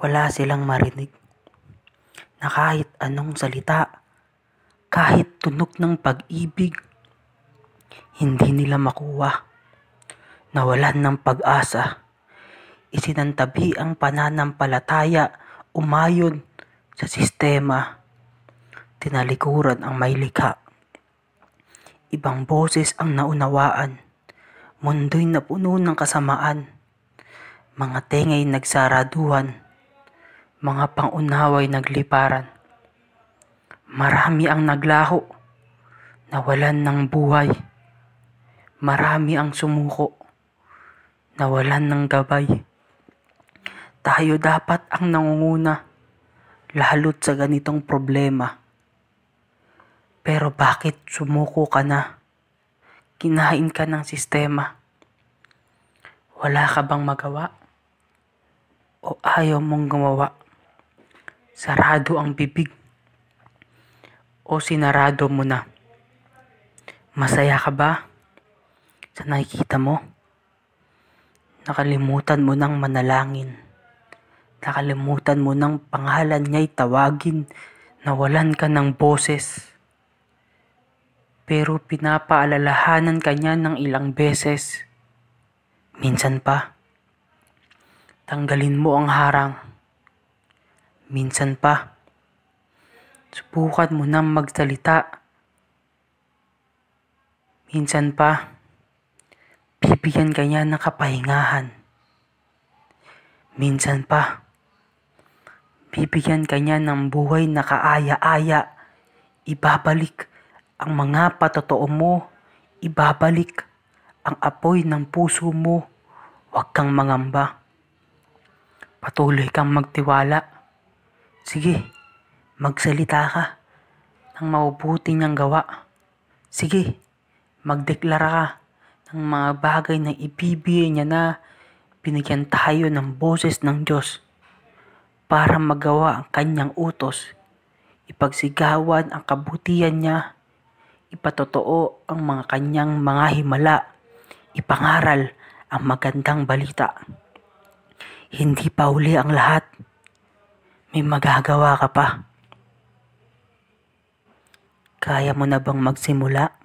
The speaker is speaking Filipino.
Wala silang marinig na kahit anong salita, kahit tunog ng pag-ibig, hindi nila makuha. Nawalan ng pag-asa, isinantabi ang pananampalataya umayon sa sistema. Tinalikuran ang may likha. Ibang boses ang naunawaan. Mundo'y napuno ng kasamaan. Mga tengay nagsaraduhan mga pangunaway nagliparan. Marami ang naglaho, nawalan ng buhay. Marami ang sumuko, nawalan ng gabay. Tayo dapat ang nangunguna, lalo't sa ganitong problema. Pero bakit sumuko ka na? Kinain ka ng sistema. Wala ka bang magawa? O ayaw mong gumawa? sarado ang bibig o sinarado mo na? Masaya ka ba sa nakikita mo? Nakalimutan mo nang manalangin. Nakalimutan mo nang pangalan niya'y tawagin. Nawalan ka ng boses. Pero pinapaalalahanan ka niya ng ilang beses. Minsan pa, tanggalin mo ang harang Minsan pa, subukan mo nang magsalita. Minsan pa, bibigyan ka niya ng kapahingahan. Minsan pa, bibigyan ka niya ng buhay na kaaya-aya. Ibabalik ang mga patotoo mo. Ibabalik ang apoy ng puso mo. Huwag kang mangamba. Patuloy kang magtiwala Sige, magsalita ka ng mabubuti niyang gawa. Sige, magdeklara ka ng mga bagay na ibibigay niya na binigyan tayo ng boses ng Diyos para magawa ang kanyang utos, ipagsigawan ang kabutihan niya, ipatotoo ang mga kanyang mga himala, ipangaral ang magandang balita. Hindi pa uli ang lahat. May magagawa ka pa. Kaya mo na bang magsimula?